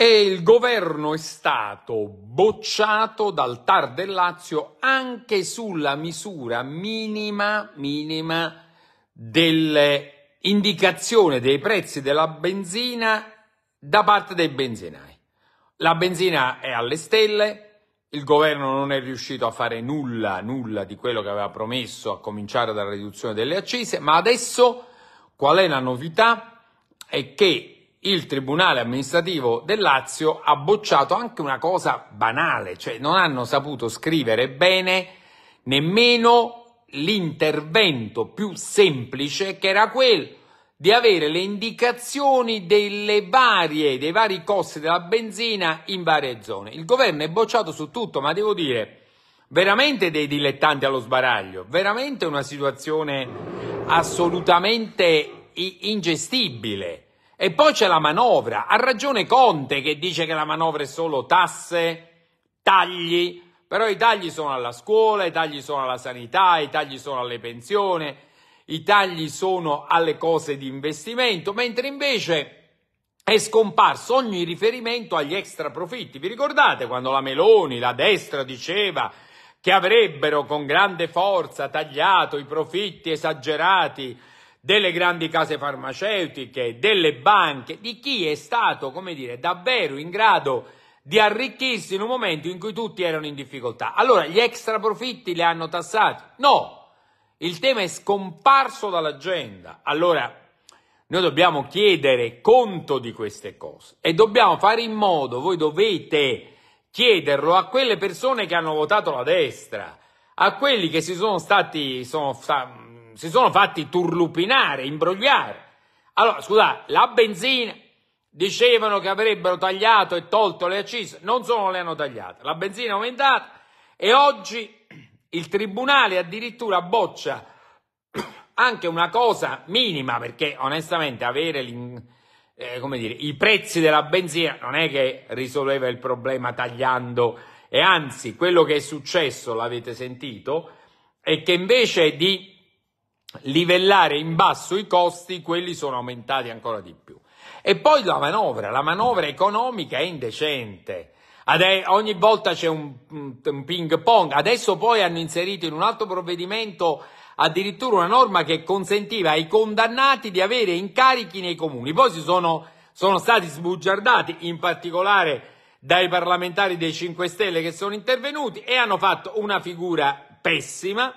E il governo è stato bocciato dal TAR del Lazio anche sulla misura minima, minima dell'indicazione dei prezzi della benzina da parte dei benzinai. La benzina è alle stelle, il governo non è riuscito a fare nulla, nulla di quello che aveva promesso, a cominciare dalla riduzione delle accise, ma adesso qual è la novità? È che il Tribunale amministrativo del Lazio ha bocciato anche una cosa banale, cioè non hanno saputo scrivere bene nemmeno l'intervento più semplice che era quello di avere le indicazioni varie, dei vari costi della benzina in varie zone. Il governo è bocciato su tutto, ma devo dire, veramente dei dilettanti allo sbaraglio, veramente una situazione assolutamente ingestibile. E poi c'è la manovra. Ha ragione Conte che dice che la manovra è solo tasse, tagli, però i tagli sono alla scuola, i tagli sono alla sanità, i tagli sono alle pensioni, i tagli sono alle cose di investimento, mentre invece è scomparso ogni riferimento agli extra profitti. Vi ricordate quando la Meloni, la destra diceva che avrebbero con grande forza tagliato i profitti esagerati delle grandi case farmaceutiche, delle banche, di chi è stato, come dire, davvero in grado di arricchirsi in un momento in cui tutti erano in difficoltà. Allora, gli extra profitti li hanno tassati? No, il tema è scomparso dall'agenda. Allora, noi dobbiamo chiedere conto di queste cose e dobbiamo fare in modo, voi dovete chiederlo a quelle persone che hanno votato la destra, a quelli che si sono stati, sono, si sono fatti turlupinare, imbrogliare. Allora, scusate, la benzina dicevano che avrebbero tagliato e tolto le accise, non solo le hanno tagliate, la benzina è aumentata e oggi il tribunale addirittura boccia anche una cosa minima, perché onestamente avere eh, dire, i prezzi della benzina non è che risolveva il problema tagliando, e anzi quello che è successo, l'avete sentito, è che invece di livellare in basso i costi, quelli sono aumentati ancora di più. E poi la manovra, la manovra economica è indecente. Adè, ogni volta c'è un, un ping pong, adesso poi hanno inserito in un altro provvedimento addirittura una norma che consentiva ai condannati di avere incarichi nei comuni. Poi si sono, sono stati sbugiardati, in particolare dai parlamentari dei 5 Stelle che sono intervenuti e hanno fatto una figura pessima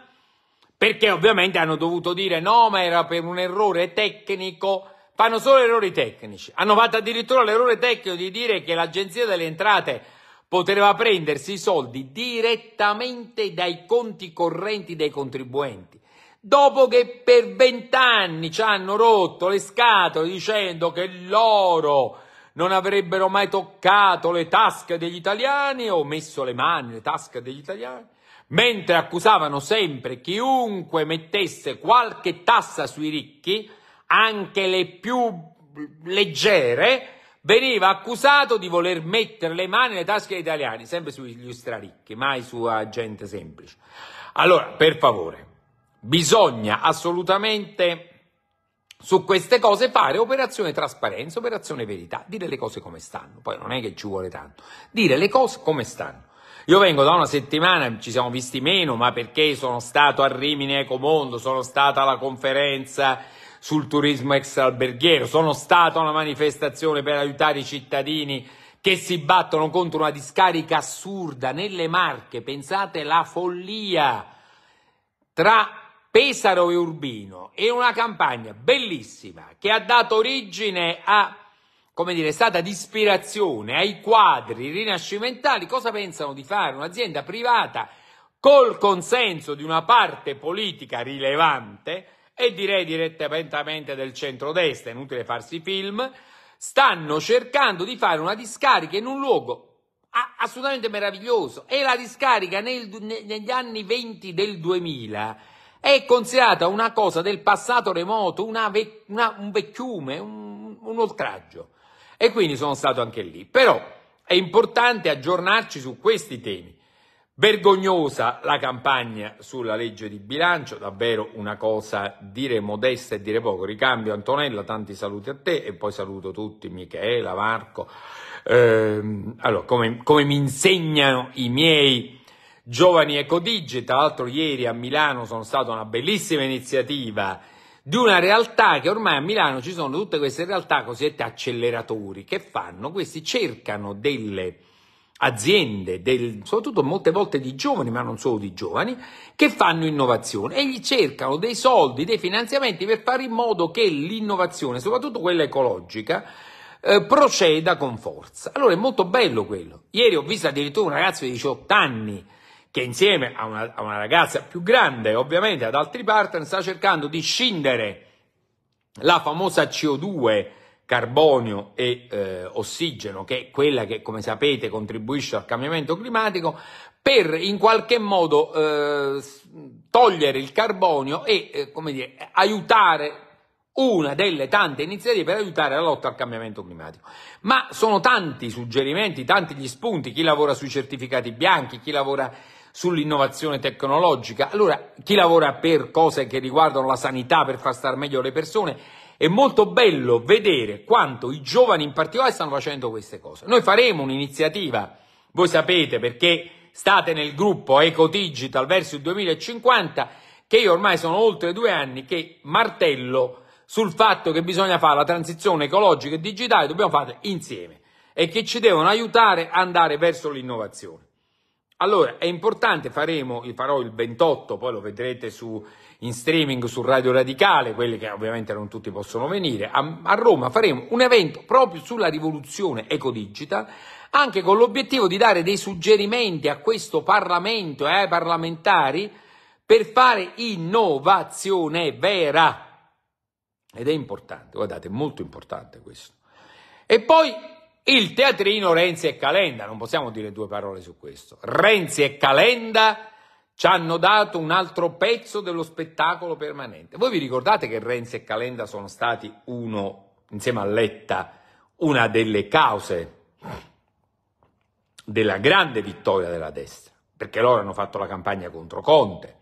perché ovviamente hanno dovuto dire no, ma era per un errore tecnico. Fanno solo errori tecnici. Hanno fatto addirittura l'errore tecnico di dire che l'Agenzia delle Entrate poteva prendersi i soldi direttamente dai conti correnti dei contribuenti. Dopo che per vent'anni ci hanno rotto le scatole dicendo che l'oro non avrebbero mai toccato le tasche degli italiani o messo le mani nelle tasche degli italiani, mentre accusavano sempre chiunque mettesse qualche tassa sui ricchi, anche le più leggere, veniva accusato di voler mettere le mani nelle tasche degli italiani, sempre sugli straricchi, mai su gente semplice. Allora, per favore, bisogna assolutamente su queste cose fare operazione trasparenza, operazione verità, dire le cose come stanno, poi non è che ci vuole tanto, dire le cose come stanno. Io vengo da una settimana, ci siamo visti meno, ma perché sono stato a Rimini Ecomondo, sono stato alla conferenza sul turismo extraalberghiero, sono stato a una manifestazione per aiutare i cittadini che si battono contro una discarica assurda nelle Marche, pensate la follia tra Pesaro e Urbino è una campagna bellissima che ha dato origine a, come dire, è stata di ispirazione ai quadri rinascimentali. Cosa pensano di fare un'azienda privata col consenso di una parte politica rilevante e direi direttamente del centrodestra, inutile farsi film, stanno cercando di fare una discarica in un luogo assolutamente meraviglioso e la discarica nel, negli anni 20 del 2000 è considerata una cosa del passato remoto, una ve- una, un vecchiume, un, un oltraggio. E quindi sono stato anche lì. Però è importante aggiornarci su questi temi. Vergognosa la campagna sulla legge di bilancio, davvero una cosa dire modesta e dire poco. Ricambio Antonella, tanti saluti a te e poi saluto tutti, Michela, Marco. Eh, allora, come, come mi insegnano i miei Giovani Ecodigi, tra l'altro ieri a Milano sono stata una bellissima iniziativa di una realtà che ormai a Milano ci sono tutte queste realtà cosiddette acceleratori che fanno, questi cercano delle aziende, del, soprattutto molte volte di giovani, ma non solo di giovani, che fanno innovazione e gli cercano dei soldi, dei finanziamenti per fare in modo che l'innovazione, soprattutto quella ecologica, eh, proceda con forza. Allora è molto bello quello. Ieri ho visto addirittura un ragazzo di 18 anni che insieme a una, a una ragazza più grande, ovviamente ad altri partner, sta cercando di scindere la famosa CO2 carbonio e eh, ossigeno, che è quella che, come sapete, contribuisce al cambiamento climatico, per in qualche modo eh, togliere il carbonio e, eh, come dire, aiutare una delle tante iniziative per aiutare la lotta al cambiamento climatico. Ma sono tanti i suggerimenti, tanti gli spunti, chi lavora sui certificati bianchi, chi lavora sull'innovazione tecnologica. Allora, chi lavora per cose che riguardano la sanità, per far star meglio le persone, è molto bello vedere quanto i giovani in particolare stanno facendo queste cose. Noi faremo un'iniziativa, voi sapete perché state nel gruppo EcoDigital verso il 2050, che io ormai sono oltre due anni che martello sul fatto che bisogna fare la transizione ecologica e digitale, dobbiamo farla insieme e che ci devono aiutare ad andare verso l'innovazione. Allora, è importante, faremo, farò il 28, poi lo vedrete su, in streaming su Radio Radicale, quelli che ovviamente non tutti possono venire, a, a Roma faremo un evento proprio sulla rivoluzione ecodigita, anche con l'obiettivo di dare dei suggerimenti a questo Parlamento e eh, ai parlamentari per fare innovazione vera. Ed è importante, guardate, è molto importante questo. E poi il teatrino Renzi e Calenda, non possiamo dire due parole su questo. Renzi e Calenda ci hanno dato un altro pezzo dello spettacolo permanente. Voi vi ricordate che Renzi e Calenda sono stati uno, insieme a Letta, una delle cause della grande vittoria della destra, perché loro hanno fatto la campagna contro Conte,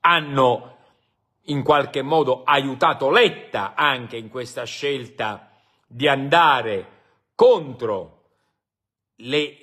hanno in qualche modo aiutato Letta anche in questa scelta di andare contro le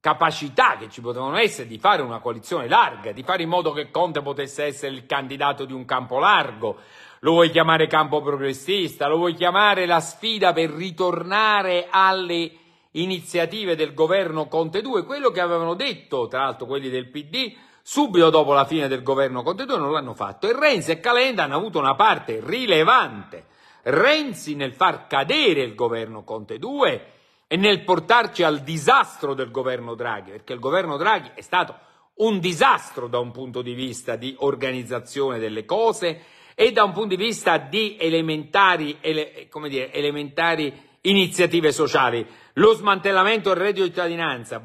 capacità che ci potevano essere di fare una coalizione larga, di fare in modo che Conte potesse essere il candidato di un campo largo, lo vuoi chiamare campo progressista, lo vuoi chiamare la sfida per ritornare alle iniziative del governo Conte 2, quello che avevano detto tra l'altro quelli del PD subito dopo la fine del governo Conte 2 non l'hanno fatto e Renzi e Calenda hanno avuto una parte rilevante Renzi nel far cadere il governo Conte 2 e nel portarci al disastro del governo Draghi, perché il governo Draghi è stato un disastro da un punto di vista di organizzazione delle cose e da un punto di vista di elementari, ele, dire, elementari iniziative sociali. Lo smantellamento del reddito di cittadinanza,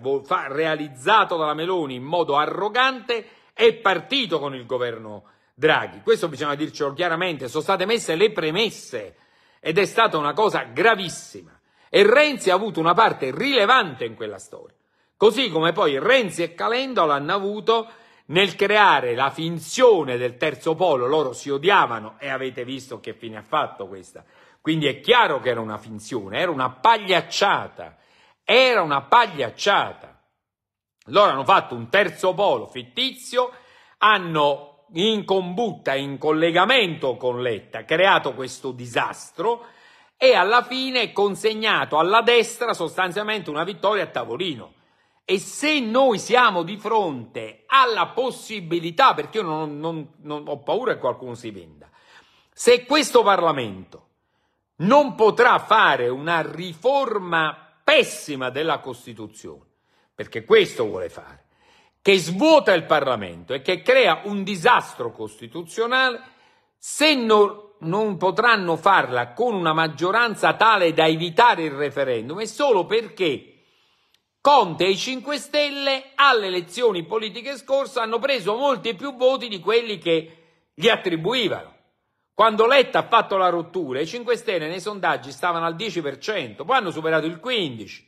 realizzato dalla Meloni in modo arrogante, è partito con il governo Draghi. Questo bisogna dircelo chiaramente, sono state messe le premesse ed è stata una cosa gravissima. E Renzi ha avuto una parte rilevante in quella storia. Così come poi Renzi e Calenda l'hanno avuto nel creare la finzione del terzo polo, loro si odiavano e avete visto che fine ha fatto questa. Quindi è chiaro che era una finzione, era una pagliacciata, era una pagliacciata. Loro hanno fatto un terzo polo fittizio, hanno in combutta, in collegamento con Letta, creato questo disastro e alla fine consegnato alla destra sostanzialmente una vittoria a tavolino. E se noi siamo di fronte alla possibilità, perché io non, non, non ho paura che qualcuno si venda, se questo Parlamento non potrà fare una riforma pessima della Costituzione, perché questo vuole fare, che svuota il Parlamento e che crea un disastro costituzionale se non, non potranno farla con una maggioranza tale da evitare il referendum è solo perché Conte e i 5 Stelle alle elezioni politiche scorse hanno preso molti più voti di quelli che gli attribuivano. Quando Letta ha fatto la rottura, i 5 Stelle nei sondaggi stavano al 10%, poi hanno superato il 15%,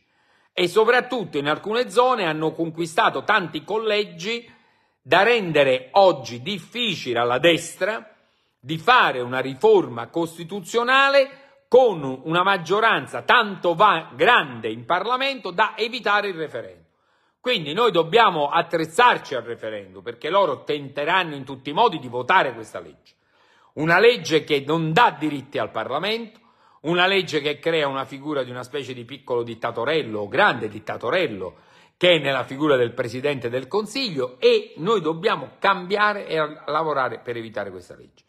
e soprattutto in alcune zone hanno conquistato tanti collegi da rendere oggi difficile alla destra di fare una riforma costituzionale con una maggioranza tanto va- grande in Parlamento da evitare il referendum. Quindi noi dobbiamo attrezzarci al referendum perché loro tenteranno in tutti i modi di votare questa legge. Una legge che non dà diritti al Parlamento, una legge che crea una figura di una specie di piccolo dittatorello o grande dittatorello che è nella figura del Presidente del Consiglio e noi dobbiamo cambiare e lavorare per evitare questa legge.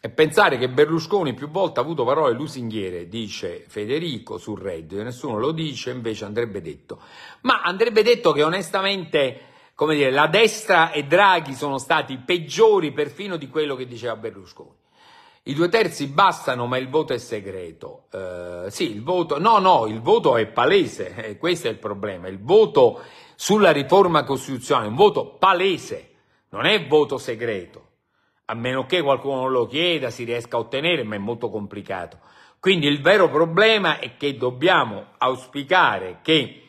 E pensare che Berlusconi più volte ha avuto parole lusinghiere, dice Federico sul reddito, nessuno lo dice, invece andrebbe detto. Ma andrebbe detto che onestamente, come dire, la destra e Draghi sono stati peggiori perfino di quello che diceva Berlusconi. I due terzi bastano, ma il voto è segreto. Eh, sì, il voto, no, no, il voto è palese, eh, questo è il problema. Il voto sulla riforma costituzionale è un voto palese, non è voto segreto. A meno che qualcuno lo chieda, si riesca a ottenere, ma è molto complicato. Quindi il vero problema è che dobbiamo auspicare che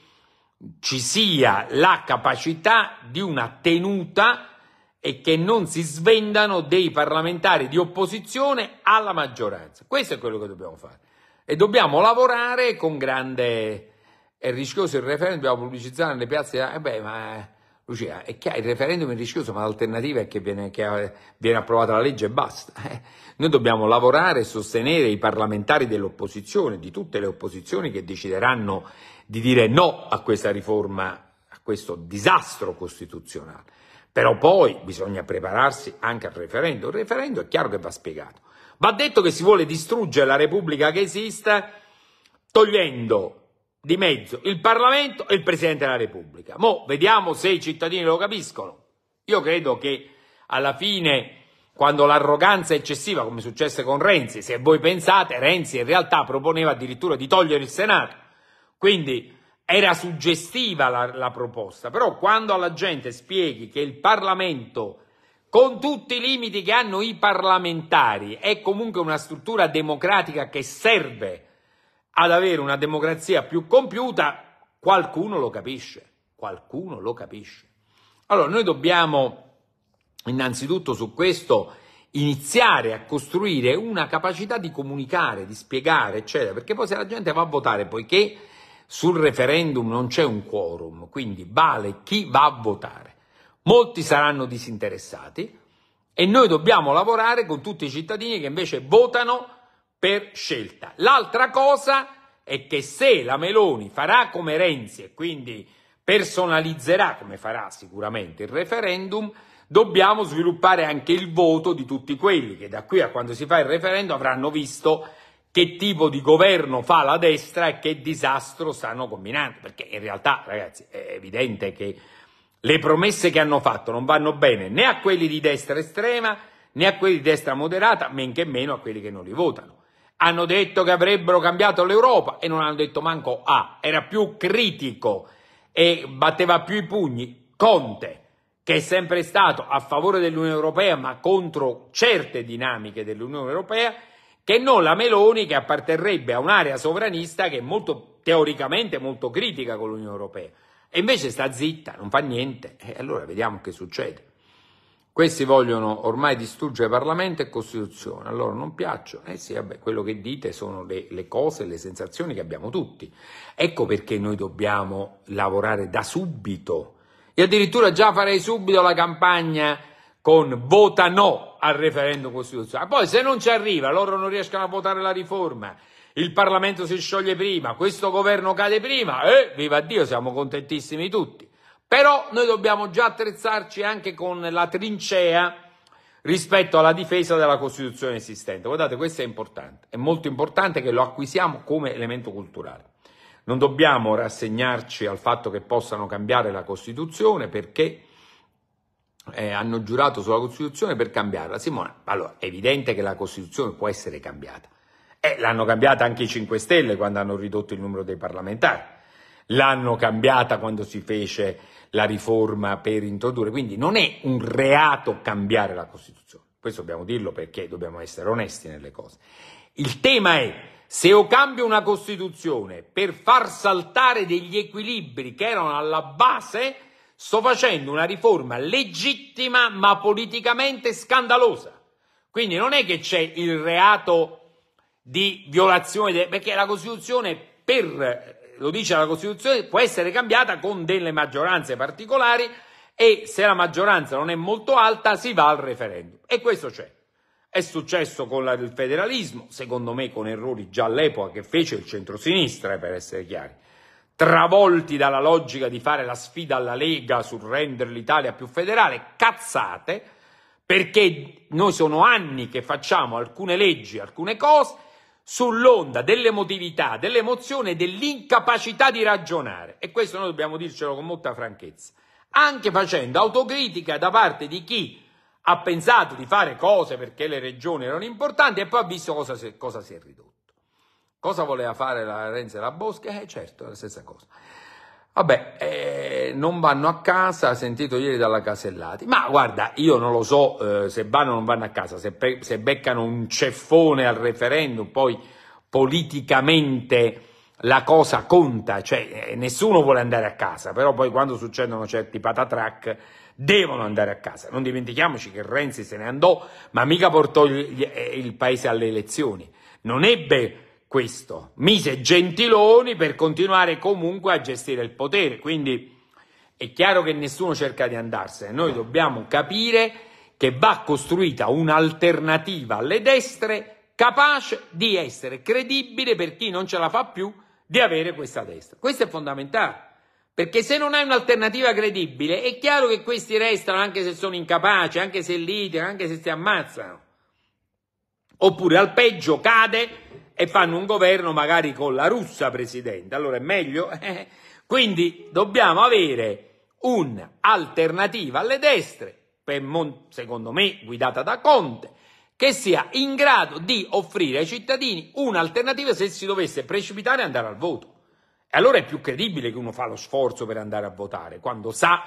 ci sia la capacità di una tenuta e che non si svendano dei parlamentari di opposizione alla maggioranza. Questo è quello che dobbiamo fare. E dobbiamo lavorare con grande... È rischioso il referendum, dobbiamo pubblicizzare nelle piazze... Eh beh, ma Lucia, è chiaro, il referendum è rischioso, ma l'alternativa è che viene, che viene approvata la legge e basta. Eh, noi dobbiamo lavorare e sostenere i parlamentari dell'opposizione, di tutte le opposizioni che decideranno di dire no a questa riforma, a questo disastro costituzionale. Però poi bisogna prepararsi anche al referendum. Il referendum è chiaro che va spiegato. Va detto che si vuole distruggere la Repubblica che esista togliendo di mezzo il Parlamento e il Presidente della Repubblica. Mo vediamo se i cittadini lo capiscono. Io credo che alla fine, quando l'arroganza è eccessiva, come successe con Renzi, se voi pensate, Renzi in realtà proponeva addirittura di togliere il Senato. Quindi era suggestiva la, la, proposta, però quando alla gente spieghi che il Parlamento, con tutti i limiti che hanno i parlamentari, è comunque una struttura democratica che serve ad avere una democrazia più compiuta, qualcuno lo capisce, qualcuno lo capisce. Allora noi dobbiamo innanzitutto su questo iniziare a costruire una capacità di comunicare, di spiegare, eccetera, perché poi se la gente va a votare, poiché sul referendum non c'è un quorum, quindi vale chi va a votare. Molti saranno disinteressati e noi dobbiamo lavorare con tutti i cittadini che invece votano per scelta. L'altra cosa è che se la Meloni farà come Renzi e quindi personalizzerà, come farà sicuramente il referendum, dobbiamo sviluppare anche il voto di tutti quelli che da qui a quando si fa il referendum avranno visto che tipo di governo fa la destra e che disastro stanno combinando, perché in realtà, ragazzi, è evidente che le promesse che hanno fatto non vanno bene né a quelli di destra estrema né a quelli di destra moderata, men che meno a quelli che non li votano. Hanno detto che avrebbero cambiato l'Europa e non hanno detto manco A, ah, era più critico e batteva più i pugni Conte, che è sempre stato a favore dell'Unione Europea ma contro certe dinamiche dell'Unione Europea che non la Meloni che apparterrebbe a un'area sovranista che è molto, teoricamente molto critica con l'Unione Europea. E invece sta zitta, non fa niente. E allora vediamo che succede. Questi vogliono ormai distruggere Parlamento e Costituzione, allora non piacciono. Eh sì, vabbè, quello che dite sono le, le cose, le sensazioni che abbiamo tutti. Ecco perché noi dobbiamo lavorare da subito. E addirittura già farei subito la campagna con vota no al referendum costituzionale. Poi se non ci arriva, loro non riescono a votare la riforma, il Parlamento si scioglie prima, questo governo cade prima, eh, viva Dio, siamo contentissimi tutti. Però noi dobbiamo già attrezzarci anche con la trincea rispetto alla difesa della Costituzione esistente. Guardate, questo è importante, è molto importante che lo acquisiamo come elemento culturale. Non dobbiamo rassegnarci al fatto che possano cambiare la Costituzione perché eh, hanno giurato sulla Costituzione per cambiarla. Simone, allora è evidente che la Costituzione può essere cambiata. Eh, l'hanno cambiata anche i 5 Stelle quando hanno ridotto il numero dei parlamentari. L'hanno cambiata quando si fece la riforma per introdurre. Quindi non è un reato cambiare la Costituzione. Questo dobbiamo dirlo perché dobbiamo essere onesti nelle cose. Il tema è se io cambio una Costituzione per far saltare degli equilibri che erano alla base sto facendo una riforma legittima ma politicamente scandalosa. Quindi non è che c'è il reato di violazione, de- perché la Costituzione per, lo dice la Costituzione, può essere cambiata con delle maggioranze particolari e se la maggioranza non è molto alta si va al referendum. E questo c'è. È successo con il federalismo, secondo me con errori già all'epoca che fece il centrosinistra, per essere chiari travolti dalla logica di fare la sfida alla Lega sul rendere l'Italia più federale, cazzate, perché noi sono anni che facciamo alcune leggi, alcune cose, sull'onda dell'emotività, dell'emozione e dell'incapacità di ragionare. E questo noi dobbiamo dircelo con molta franchezza, anche facendo autocritica da parte di chi ha pensato di fare cose perché le regioni erano importanti e poi ha visto cosa si è, cosa si è ridotto. Cosa voleva fare la Renzi e la Bosca? Eh certo, è la stessa cosa. Vabbè, eh, non vanno a casa, sentito ieri dalla Casellati. Ma guarda, io non lo so eh, se vanno o non vanno a casa, se, se, beccano un ceffone al referendum, poi politicamente la cosa conta, cioè eh, nessuno vuole andare a casa, però poi quando succedono certi patatrack devono andare a casa. Non dimentichiamoci che Renzi se ne andò, ma mica portò il, il eh, paese alle elezioni. Non ebbe questo. Mise Gentiloni per continuare comunque a gestire il potere. Quindi è chiaro che nessuno cerca di andarsene. Noi dobbiamo capire che va costruita un'alternativa alle destre capace di essere credibile per chi non ce la fa più di avere questa destra. Questo è fondamentale. Perché se non hai un'alternativa credibile, è chiaro che questi restano anche se sono incapaci, anche se litigano, anche se si ammazzano. Oppure al peggio cade e fanno un governo magari con la russa presidente, allora è meglio? Eh, quindi dobbiamo avere un'alternativa alle destre, secondo me guidata da Conte, che sia in grado di offrire ai cittadini un'alternativa se si dovesse precipitare e andare al voto. E allora è più credibile che uno fa lo sforzo per andare a votare, quando sa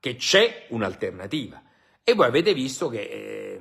che c'è un'alternativa. E voi avete visto che... Eh,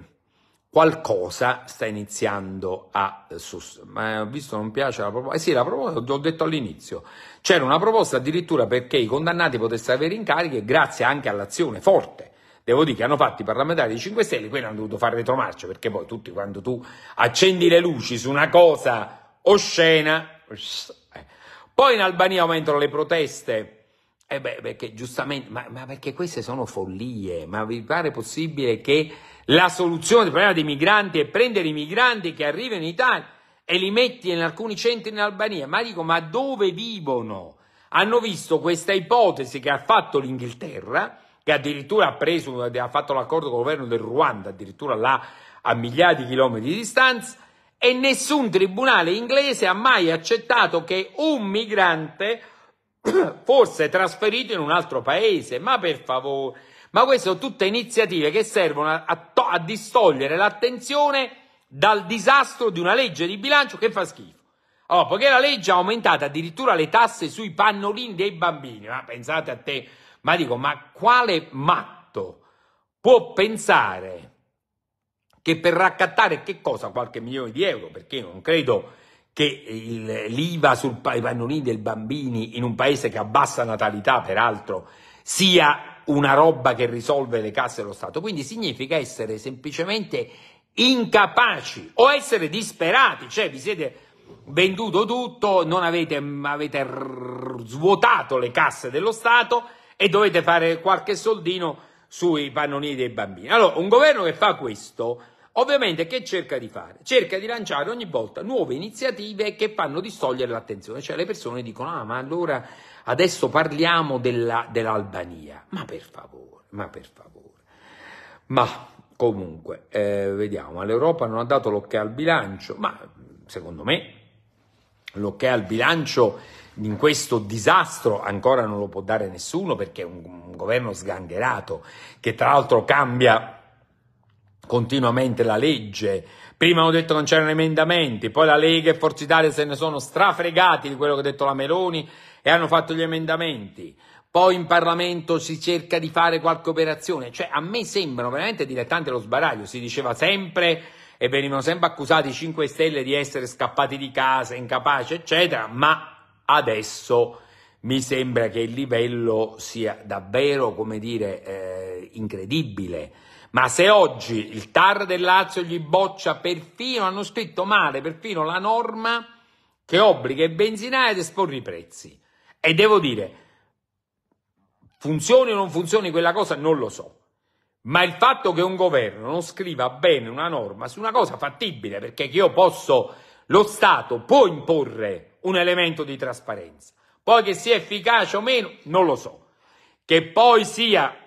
qualcosa sta iniziando a eh, sost... ma eh, ho visto non piace la proposta eh sì la proposta l'ho detto all'inizio c'era una proposta addirittura perché i condannati potessero avere incariche grazie anche all'azione forte devo dire che hanno fatto i parlamentari di 5 Stelle quelli hanno dovuto fare retromarcia perché poi tutti quando tu accendi le luci su una cosa oscena eh, poi in Albania aumentano le proteste eh beh, perché giustamente, ma, ma perché queste sono follie, ma vi pare possibile che la soluzione del problema dei migranti è prendere i migranti che arrivano in Italia e li metti in alcuni centri in Albania. Ma dico, ma dove vivono? Hanno visto questa ipotesi che ha fatto l'Inghilterra, che addirittura ha, preso, ha fatto l'accordo con il governo del Ruanda, addirittura là a migliaia di chilometri di distanza, e nessun tribunale inglese ha mai accettato che un migrante fosse trasferito in un altro paese. Ma per favore, ma queste sono tutte iniziative che servono a, to- a distogliere l'attenzione dal disastro di una legge di bilancio che fa schifo. Allora, poiché la legge ha aumentato addirittura le tasse sui pannolini dei bambini, ma pensate a te, ma dico, ma quale matto può pensare che per raccattare che cosa? Qualche milione di euro, perché io non credo che il, l'IVA sui pannolini dei bambini in un paese che ha bassa natalità, peraltro, sia una roba che risolve le casse dello Stato, quindi significa essere semplicemente incapaci o essere disperati, cioè vi siete venduto tutto, non avete, avete svuotato le casse dello Stato e dovete fare qualche soldino sui pannoni dei bambini. Allora, un governo che fa questo Ovviamente che cerca di fare? Cerca di lanciare ogni volta nuove iniziative che fanno distogliere l'attenzione, cioè le persone dicono ah ma allora adesso parliamo della, dell'Albania, ma per favore, ma per favore. Ma comunque, eh, vediamo, all'Europa non ha dato l'ok al bilancio, ma secondo me l'ok al bilancio in questo disastro ancora non lo può dare nessuno perché è un, un governo sgangherato che tra l'altro cambia continuamente la legge. Prima hanno detto che non c'erano emendamenti, poi la Lega e Forza Italia se ne sono strafregati di quello che ha detto la Meloni e hanno fatto gli emendamenti. Poi in Parlamento si cerca di fare qualche operazione. Cioè, a me sembrano veramente dilettanti lo sbaraglio. Si diceva sempre e venivano sempre accusati i 5 Stelle di essere scappati di casa, incapaci, eccetera, ma adesso mi sembra che il livello sia davvero, come dire, eh, incredibile. Ma se oggi il TAR del Lazio gli boccia perfino, hanno scritto male perfino la norma che obbliga i benzinai ad esporre i prezzi. E devo dire, funzioni o non funzioni quella cosa non lo so. Ma il fatto che un governo non scriva bene una norma su una cosa fattibile, perché io posso, lo Stato può imporre un elemento di trasparenza. Poi che sia efficace o meno, non lo so. Che poi sia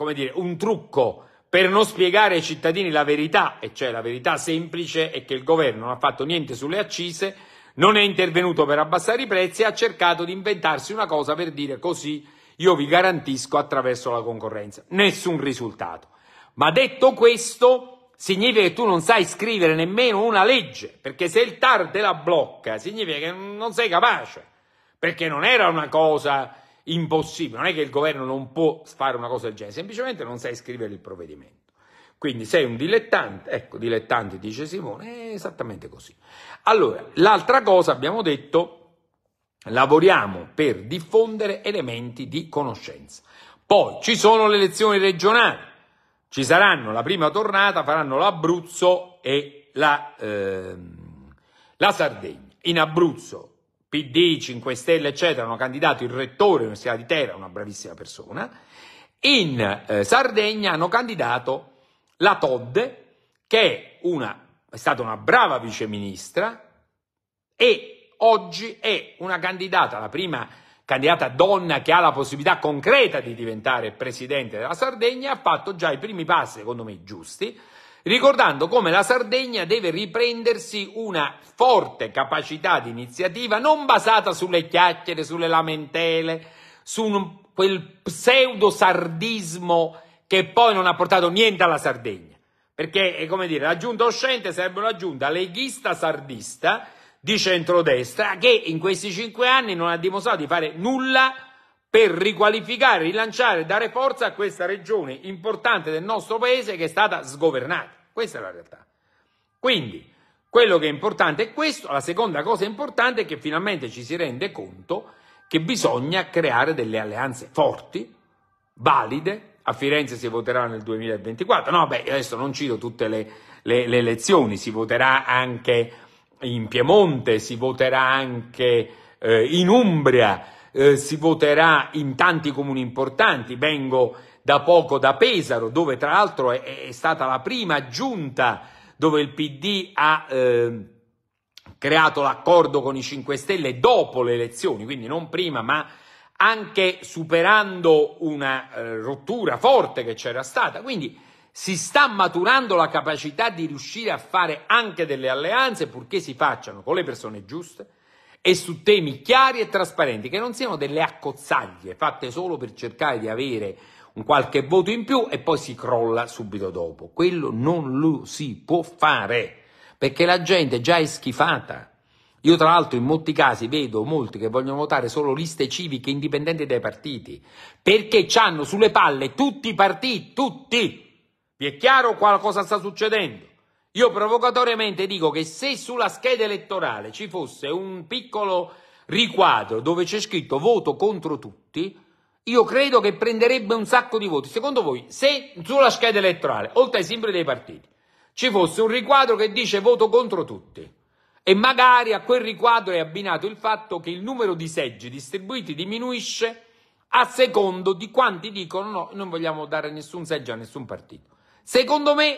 come dire, un trucco per non spiegare ai cittadini la verità, e cioè la verità semplice è che il governo non ha fatto niente sulle accise, non è intervenuto per abbassare i prezzi e ha cercato di inventarsi una cosa per dire così io vi garantisco attraverso la concorrenza. Nessun risultato. Ma detto questo, significa che tu non sai scrivere nemmeno una legge, perché se il TAR te la blocca, significa che non sei capace, perché non era una cosa impossibile, non è che il governo non può fare una cosa del genere, semplicemente non sai scrivere il provvedimento. Quindi sei un dilettante, ecco, dilettante dice Simone, è esattamente così. Allora, l'altra cosa abbiamo detto, lavoriamo per diffondere elementi di conoscenza. Poi ci sono le elezioni regionali, ci saranno la prima tornata, faranno l'Abruzzo e la, eh, la Sardegna. In Abruzzo PD, 5 Stelle, eccetera, hanno candidato il rettore dell'Università di Terra, una bravissima persona, in eh, Sardegna hanno candidato la Todd, che è, una, è stata una brava viceministra e oggi è una candidata, la prima candidata donna che ha la possibilità concreta di diventare presidente della Sardegna, ha fatto già i primi passi, secondo me, giusti, ricordando come la Sardegna deve riprendersi una forte capacità di iniziativa non basata sulle chiacchiere, sulle lamentele, su un, quel pseudo sardismo che poi non ha portato niente alla Sardegna. Perché, è come dire, la giunta uscente sarebbe una giunta leghista sardista di centrodestra che in questi cinque anni non ha dimostrato di fare nulla per riqualificare, rilanciare, e dare forza a questa regione importante del nostro paese che è stata sgovernata. Questa è la realtà. Quindi, quello che è importante è questo. La seconda cosa importante è che finalmente ci si rende conto che bisogna creare delle alleanze forti, valide. A Firenze si voterà nel 2024. No, beh, adesso non cito tutte le, le, le elezioni, si voterà anche in Piemonte, si voterà anche eh, in Umbria eh, si voterà in tanti comuni importanti, vengo da poco da Pesaro, dove tra l'altro è, è stata la prima giunta dove il PD ha eh, creato l'accordo con i 5 Stelle dopo le elezioni, quindi non prima ma anche superando una eh, rottura forte che c'era stata. Quindi si sta maturando la capacità di riuscire a fare anche delle alleanze purché si facciano con le persone giuste, e su temi chiari e trasparenti, che non siano delle accozzaglie fatte solo per cercare di avere un qualche voto in più e poi si crolla subito dopo. Quello non lo si può fare perché la gente già è schifata. Io tra l'altro in molti casi vedo molti che vogliono votare solo liste civiche indipendenti dai partiti, perché hanno sulle palle tutti i partiti, tutti. Vi è chiaro cosa sta succedendo? Io provocatoriamente dico che se sulla scheda elettorale ci fosse un piccolo riquadro dove c'è scritto voto contro tutti, io credo che prenderebbe un sacco di voti. Secondo voi, se sulla scheda elettorale, oltre ai simboli dei partiti, ci fosse un riquadro che dice voto contro tutti, e magari a quel riquadro è abbinato il fatto che il numero di seggi distribuiti diminuisce a secondo di quanti dicono no, non vogliamo dare nessun seggio a nessun partito. Secondo me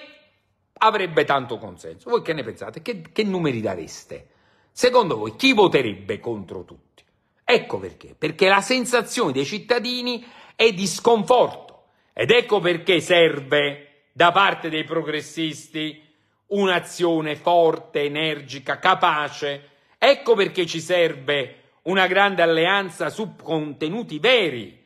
avrebbe tanto consenso. Voi che ne pensate? Che, che numeri dareste? Secondo voi chi voterebbe contro tutti? Ecco perché, perché la sensazione dei cittadini è di sconforto ed ecco perché serve da parte dei progressisti un'azione forte, energica, capace. Ecco perché ci serve una grande alleanza su contenuti veri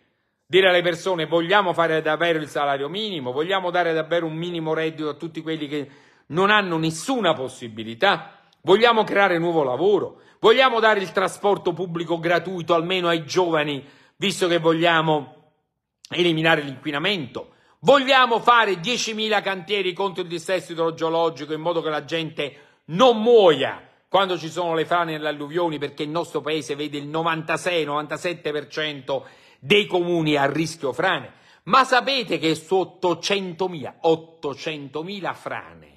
dire alle persone vogliamo fare davvero il salario minimo, vogliamo dare davvero un minimo reddito a tutti quelli che non hanno nessuna possibilità, vogliamo creare nuovo lavoro, vogliamo dare il trasporto pubblico gratuito almeno ai giovani, visto che vogliamo eliminare l'inquinamento. Vogliamo fare 10.000 cantieri contro il dissesto idrogeologico in modo che la gente non muoia quando ci sono le frane e le alluvioni perché il nostro paese vede il 96-97% dei comuni a rischio frane, ma sapete che su 800.000, 800.000 frane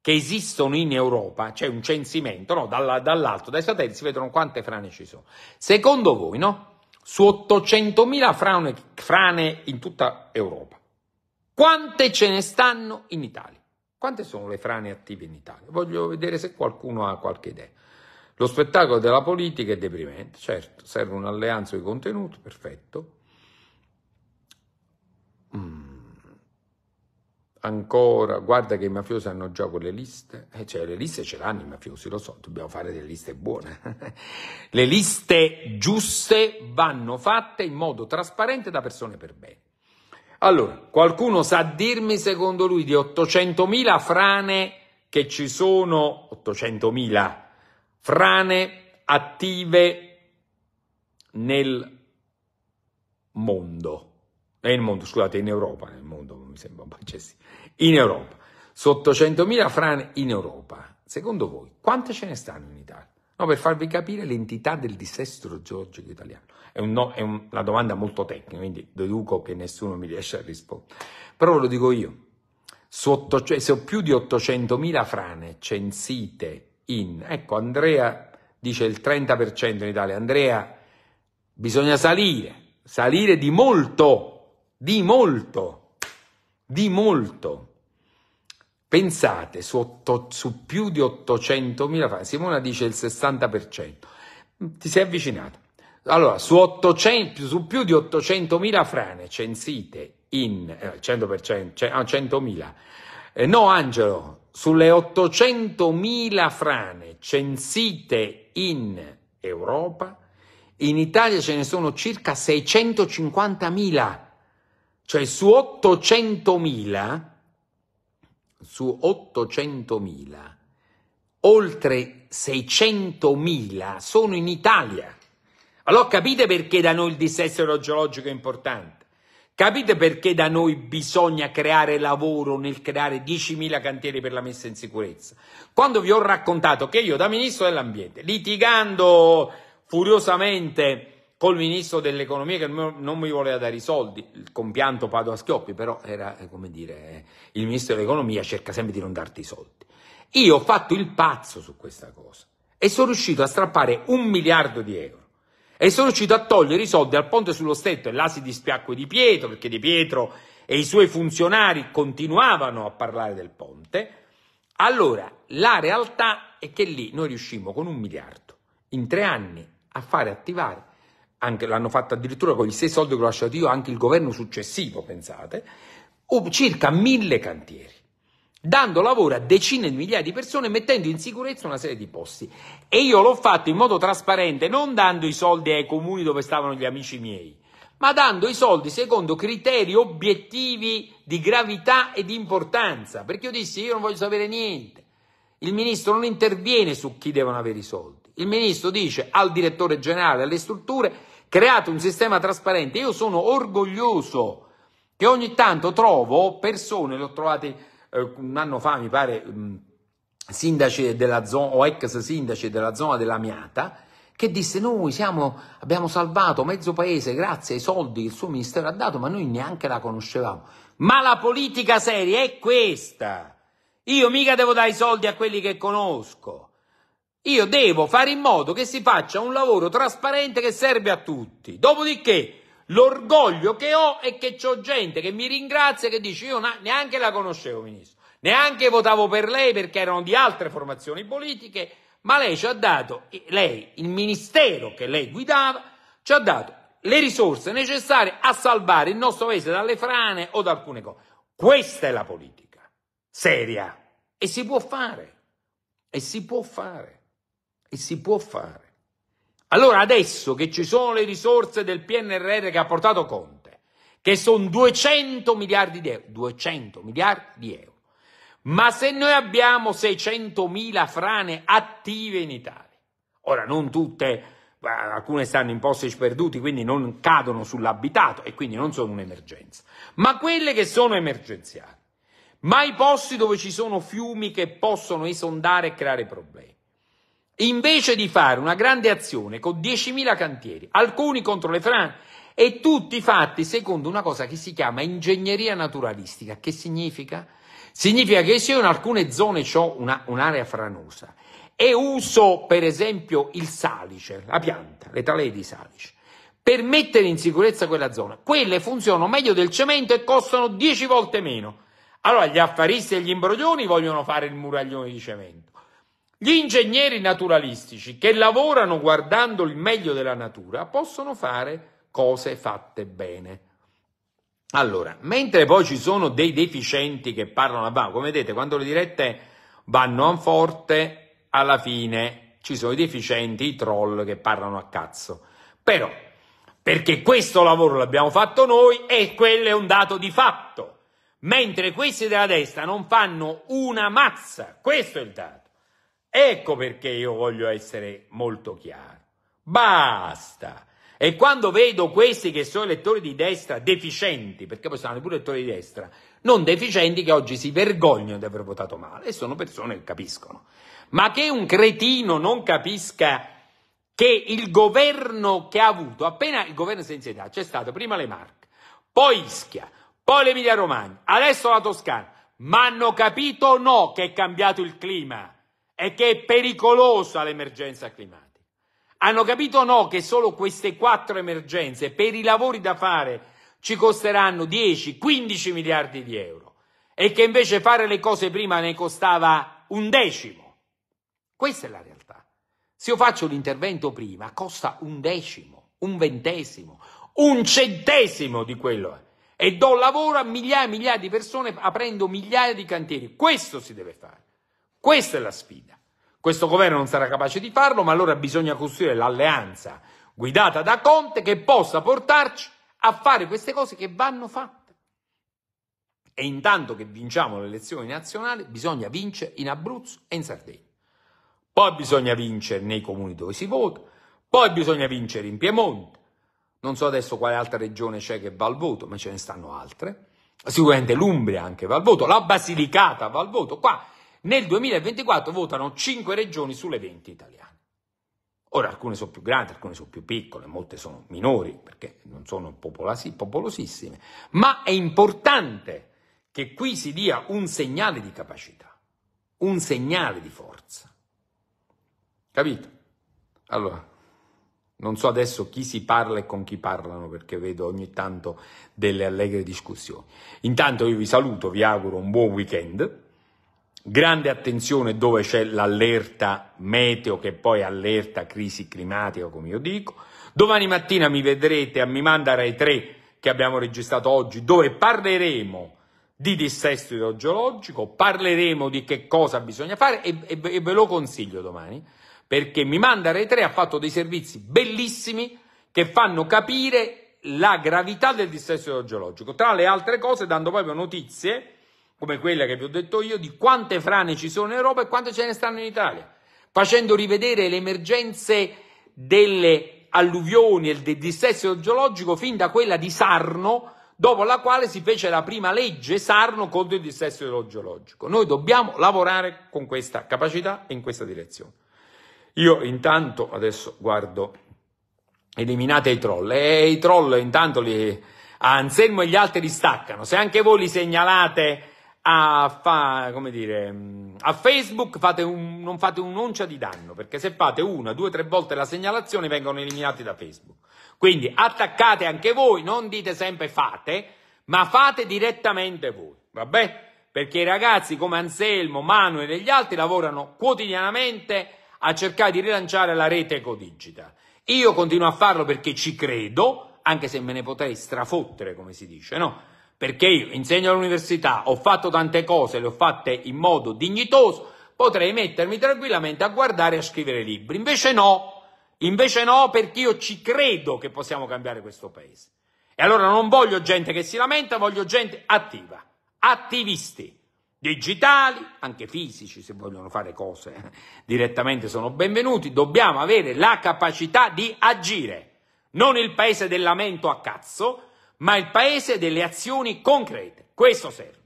che esistono in Europa, c'è un censimento, no? dall'alto, dai satelliti si vedono quante frane ci sono. Secondo voi, no? Su 800.000 frane, frane in tutta Europa, quante ce ne stanno in Italia? Quante sono le frane attive in Italia? Voglio vedere se qualcuno ha qualche idea. Lo spettacolo della politica è deprimente, certo, serve un'alleanza di contenuto, perfetto. Mm. Ancora, guarda che i mafiosi hanno già quelle liste, eh, cioè le liste ce l'hanno i mafiosi, lo so, dobbiamo fare delle liste buone. le liste giuste vanno fatte in modo trasparente da persone per bene. Allora, qualcuno sa dirmi secondo lui di 800.000 frane che ci sono, 800.000 frane, frane attive nel mondo, nel mondo, scusate, in Europa, nel mondo mi sembra un po' eccessivo, in Europa, sotto 100.000 frane in Europa. Secondo voi, quante ce ne stanno in Italia? No, per farvi capire l'entità del dissesto geologico italiano. È, un no, è un, una domanda molto tecnica, quindi deduco che nessuno mi riesce a rispondere. Però ve lo dico io, sotto, cioè, se ho più di 800.000 frane censite in. Ecco, Andrea dice il 30% in Italia. Andrea, bisogna salire, salire di molto, di molto, di molto. Pensate, su, otto, su più di 800.000 frasi, Simona dice il 60%, ti sei avvicinato. Allora, su, 800, su più di 800.000 frane censite in eh, 100%, 100.000. Ah, eh, no, Angelo, sulle 800.000 frane censite in Europa, in Italia ce ne sono circa 650.000, cioè su 800.000, su 800.000, oltre 600.000 sono in Italia. Allora capite perché da noi il dissesto idrogeologico è importante? Capite perché da noi bisogna creare lavoro nel creare 10.000 cantieri per la messa in sicurezza? Quando vi ho raccontato che io da Ministro dell'Ambiente, litigando furiosamente col Ministro dell'Economia che non mi voleva dare i soldi, il compianto Padoa Schioppi, però era, eh, come dire, il Ministro dell'Economia cerca sempre di non darti i soldi. Io ho fatto il pazzo su questa cosa e sono riuscito a strappare un miliardo di euro e sono riuscito a togliere i soldi al ponte sullo stretto e là si dispiacque di Pietro perché Di Pietro e i suoi funzionari continuavano a parlare del ponte. Allora, la realtà è che lì noi riuscimmo con un miliardo in tre anni a fare attivare, anche, l'hanno fatto addirittura con gli stessi soldi che ho lasciato io, anche il governo successivo, pensate, circa mille cantieri dando lavoro a decine di migliaia di persone, mettendo in sicurezza una serie di posti. E io l'ho fatto in modo trasparente, non dando i soldi ai comuni dove stavano gli amici miei, ma dando i soldi secondo criteri obiettivi di gravità e di importanza, perché io dissi io non voglio sapere niente. Il ministro non interviene su chi devono avere i soldi. Il ministro dice al direttore generale, alle strutture, create un sistema trasparente. Io sono orgoglioso che ogni tanto trovo persone, le ho trovate eh, un anno fa, mi pare, mh, sindaci della zona, o ex sindaci della zona della Miata, che disse noi siamo, abbiamo salvato mezzo paese grazie ai soldi che il suo ministero ha dato, ma noi neanche la conoscevamo. Ma la politica seria è questa. Io mica devo dare i soldi a quelli che conosco. Io devo fare in modo che si faccia un lavoro trasparente che serve a tutti. Dopodiché L'orgoglio che ho è che c'ho gente che mi ringrazia e che dice io neanche la conoscevo, ministro, neanche votavo per lei perché erano di altre formazioni politiche, ma lei ci ha dato, lei, il ministero che lei guidava, ci ha dato le risorse necessarie a salvare il nostro paese dalle frane o da alcune cose. Questa è la politica seria e si può fare, e si può fare, e si può fare. Allora adesso che ci sono le risorse del PNRR che ha portato Conte, che sono 200 miliardi di euro, 200 miliardi di euro, ma se noi abbiamo 600 mila frane attive in Italia, ora non tutte, alcune stanno in posti sperduti, quindi non cadono sull'abitato e quindi non sono un'emergenza, ma quelle che sono emergenziali, ma i posti dove ci sono fiumi che possono esondare e creare problemi. Invece di fare una grande azione con 10.000 cantieri, alcuni contro le frane e tutti fatti secondo una cosa che si chiama ingegneria naturalistica, che significa? Significa che se io in alcune zone ho una, un'area franosa e uso per esempio il salice, la pianta, le talee di salice, per mettere in sicurezza quella zona, quelle funzionano meglio del cemento e costano 10 volte meno. Allora gli affaristi e gli imbroglioni vogliono fare il muraglione di cemento. Gli ingegneri naturalistici che lavorano guardando il meglio della natura possono fare cose fatte bene. Allora, mentre poi ci sono dei deficienti che parlano a bava, come vedete, quando le dirette vanno a forte, alla fine ci sono i deficienti, i troll che parlano a cazzo. Però, perché questo lavoro l'abbiamo fatto noi e quello è un dato di fatto. Mentre questi della destra non fanno una mazza, questo è il dato. Ecco perché io voglio essere molto chiaro. Basta! E quando vedo questi che sono elettori di destra deficienti, perché poi saranno pure elettori di destra, non deficienti che oggi si vergognano di aver votato male, e sono persone che capiscono. Ma che un cretino non capisca che il governo che ha avuto, appena il governo senza età, c'è stato prima le Marche, poi Ischia, poi l'Emilia Romagna, adesso la Toscana, ma hanno capito o no che è cambiato il clima? è che è pericolosa l'emergenza climatica. Hanno capito o no che solo queste quattro emergenze per i lavori da fare ci costeranno 10-15 miliardi di euro e che invece fare le cose prima ne costava un decimo? Questa è la realtà. Se io faccio l'intervento prima costa un decimo, un ventesimo, un centesimo di quello e do lavoro a migliaia e migliaia di persone aprendo migliaia di cantieri. Questo si deve fare. Questa è la sfida. Questo governo non sarà capace di farlo, ma allora bisogna costruire l'alleanza guidata da Conte che possa portarci a fare queste cose che vanno fatte. E intanto che vinciamo le elezioni nazionali, bisogna vincere in Abruzzo e in Sardegna. Poi bisogna vincere nei comuni dove si vota, poi bisogna vincere in Piemonte. Non so adesso quale altra regione c'è che va al voto, ma ce ne stanno altre. Sicuramente l'Umbria anche va al voto, la Basilicata va al voto. Qua nel 2024 votano 5 regioni sulle 20 italiane. Ora alcune sono più grandi, alcune sono più piccole, molte sono minori perché non sono popolosissime, ma è importante che qui si dia un segnale di capacità, un segnale di forza. Capito? Allora, non so adesso chi si parla e con chi parlano perché vedo ogni tanto delle allegre discussioni. Intanto io vi saluto, vi auguro un buon weekend Grande attenzione dove c'è l'allerta meteo che poi allerta crisi climatica, come io dico. Domani mattina mi vedrete a Mi Manda Rai 3 che abbiamo registrato oggi dove parleremo di dissesto idrogeologico, parleremo di che cosa bisogna fare e, e, e ve lo consiglio domani perché Mi Manda Rai 3 ha fatto dei servizi bellissimi che fanno capire la gravità del dissesto idrogeologico, tra le altre cose dando proprio notizie come quella che vi ho detto io, di quante frane ci sono in Europa e quante ce ne stanno in Italia, facendo rivedere le emergenze delle alluvioni e del dissesto geologico fin da quella di Sarno, dopo la quale si fece la prima legge Sarno contro il dissesto geologico. Noi dobbiamo lavorare con questa capacità e in questa direzione. Io intanto adesso guardo, eliminate i troll, e i troll intanto li, ah, Anselmo e gli altri li staccano, se anche voi li segnalate a, fa, come dire, a Facebook fate un, non fate un'oncia di danno, perché se fate una, due, tre volte la segnalazione vengono eliminati da Facebook. Quindi attaccate anche voi, non dite sempre fate, ma fate direttamente voi, vabbè? Perché i ragazzi come Anselmo, Manuel e gli altri lavorano quotidianamente a cercare di rilanciare la rete Ecodigita. Io continuo a farlo perché ci credo, anche se me ne potrei strafottere, come si dice, no? perché io insegno all'università, ho fatto tante cose, le ho fatte in modo dignitoso, potrei mettermi tranquillamente a guardare e a scrivere libri. Invece no, invece no perché io ci credo che possiamo cambiare questo paese. E allora non voglio gente che si lamenta, voglio gente attiva, attivisti, digitali, anche fisici se vogliono fare cose eh, direttamente sono benvenuti, dobbiamo avere la capacità di agire, non il paese del lamento a cazzo, ma il paese delle azioni concrete. Questo serve.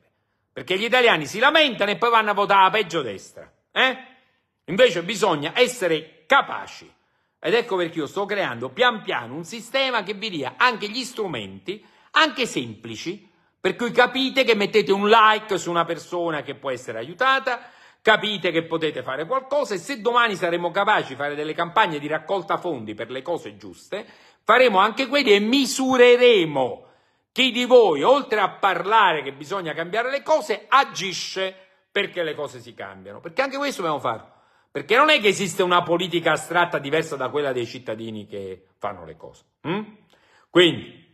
Perché gli italiani si lamentano e poi vanno a votare a peggio destra. Eh? Invece bisogna essere capaci. Ed ecco perché io sto creando pian piano un sistema che vi dia anche gli strumenti, anche semplici, per cui capite che mettete un like su una persona che può essere aiutata, capite che potete fare qualcosa e se domani saremo capaci di fare delle campagne di raccolta fondi per le cose giuste, faremo anche quelli e misureremo chi di voi, oltre a parlare che bisogna cambiare le cose, agisce perché le cose si cambiano. Perché anche questo dobbiamo fare. Perché non è che esiste una politica astratta diversa da quella dei cittadini che fanno le cose. Mm? Quindi,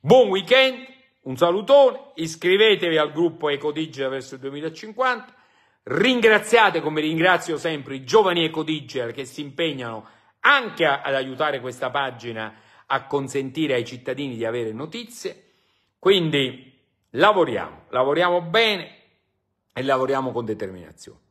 buon weekend, un salutone, iscrivetevi al gruppo Ecodigital verso il 2050, ringraziate come ringrazio sempre i giovani Ecodigital che si impegnano anche ad aiutare questa pagina a consentire ai cittadini di avere notizie. Quindi lavoriamo, lavoriamo bene e lavoriamo con determinazione.